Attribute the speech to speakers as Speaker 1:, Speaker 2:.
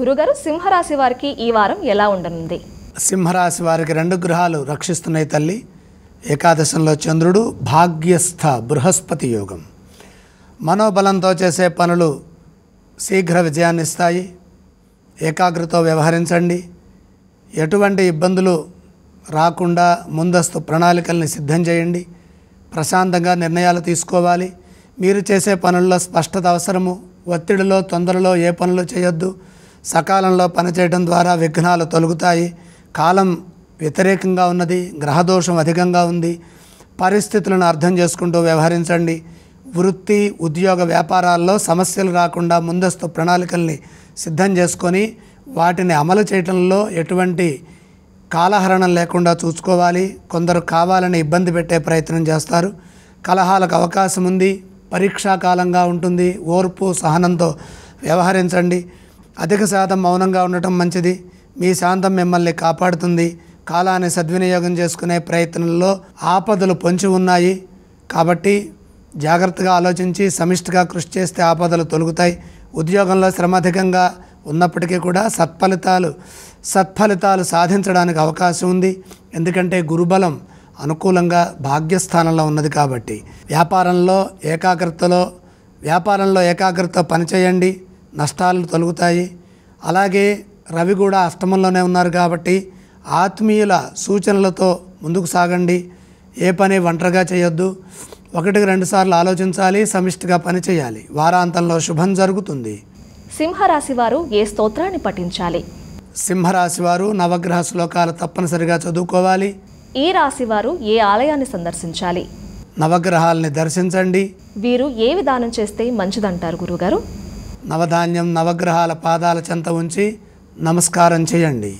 Speaker 1: గురుగారు సింహరాశి వారికి ఈ వారం ఎలా ఉండనుంది
Speaker 2: సింహరాశి వారికి రెండు గ్రహాలు రక్షిస్తున్నాయి తల్లి ఏకాదశంలో చంద్రుడు భాగ్యస్థ బృహస్పతి యోగం మనోబలంతో చేసే పనులు శీఘ్ర విజయాన్ని ఇస్తాయి ఏకాగ్రతో వ్యవహరించండి ఎటువంటి ఇబ్బందులు రాకుండా ముందస్తు ప్రణాళికల్ని సిద్ధం చేయండి ప్రశాంతంగా నిర్ణయాలు తీసుకోవాలి మీరు చేసే పనుల్లో స్పష్టత అవసరము ఒత్తిడిలో తొందరలో ఏ పనులు చేయొద్దు సకాలంలో పనిచేయడం ద్వారా విఘ్నాలు తొలుగుతాయి కాలం వ్యతిరేకంగా ఉన్నది గ్రహదోషం అధికంగా ఉంది పరిస్థితులను అర్థం చేసుకుంటూ వ్యవహరించండి వృత్తి ఉద్యోగ వ్యాపారాల్లో సమస్యలు రాకుండా ముందస్తు ప్రణాళికల్ని సిద్ధం చేసుకొని వాటిని అమలు చేయటంలో ఎటువంటి కాలహరణం లేకుండా చూసుకోవాలి కొందరు కావాలని ఇబ్బంది పెట్టే ప్రయత్నం చేస్తారు కలహాలకు అవకాశం ఉంది పరీక్షాకాలంగా ఉంటుంది ఓర్పు సహనంతో వ్యవహరించండి అధిక శాతం మౌనంగా ఉండటం మంచిది మీ శాంతం మిమ్మల్ని కాపాడుతుంది కాలాన్ని సద్వినియోగం చేసుకునే ప్రయత్నంలో ఆపదలు పొంచి ఉన్నాయి కాబట్టి జాగ్రత్తగా ఆలోచించి సమిష్టిగా కృషి చేస్తే ఆపదలు తొలుగుతాయి ఉద్యోగంలో శ్రమ అధికంగా ఉన్నప్పటికీ కూడా సత్ఫలితాలు సత్ఫలితాలు సాధించడానికి అవకాశం ఉంది ఎందుకంటే గురుబలం అనుకూలంగా భాగ్యస్థానంలో ఉన్నది కాబట్టి వ్యాపారంలో ఏకాగ్రతలో వ్యాపారంలో ఏకాగ్రత పనిచేయండి నష్టాలు తొలుగుతాయి అలాగే రవి కూడా అష్టమంలోనే ఉన్నారు కాబట్టి ఆత్మీయుల సూచనలతో ముందుకు సాగండి ఏ పని ఒంటరిగా చేయొద్దు ఒకటికి రెండుసార్లు ఆలోచించాలి సమిష్టిగా చేయాలి వారాంతంలో శుభం జరుగుతుంది
Speaker 1: సింహరాశి వారు ఏ స్తోత్రాన్ని పఠించాలి
Speaker 2: సింహరాశి వారు నవగ్రహ శ్లోకాలు తప్పనిసరిగా చదువుకోవాలి
Speaker 1: ఈ రాశి వారు ఏ ఆలయాన్ని సందర్శించాలి
Speaker 2: నవగ్రహాలని దర్శించండి వీరు ఏ విధానం చేస్తే
Speaker 1: మంచిదంటారు గురుగారు
Speaker 2: నవధాన్యం నవగ్రహాల పాదాల చెంత ఉంచి నమస్కారం చేయండి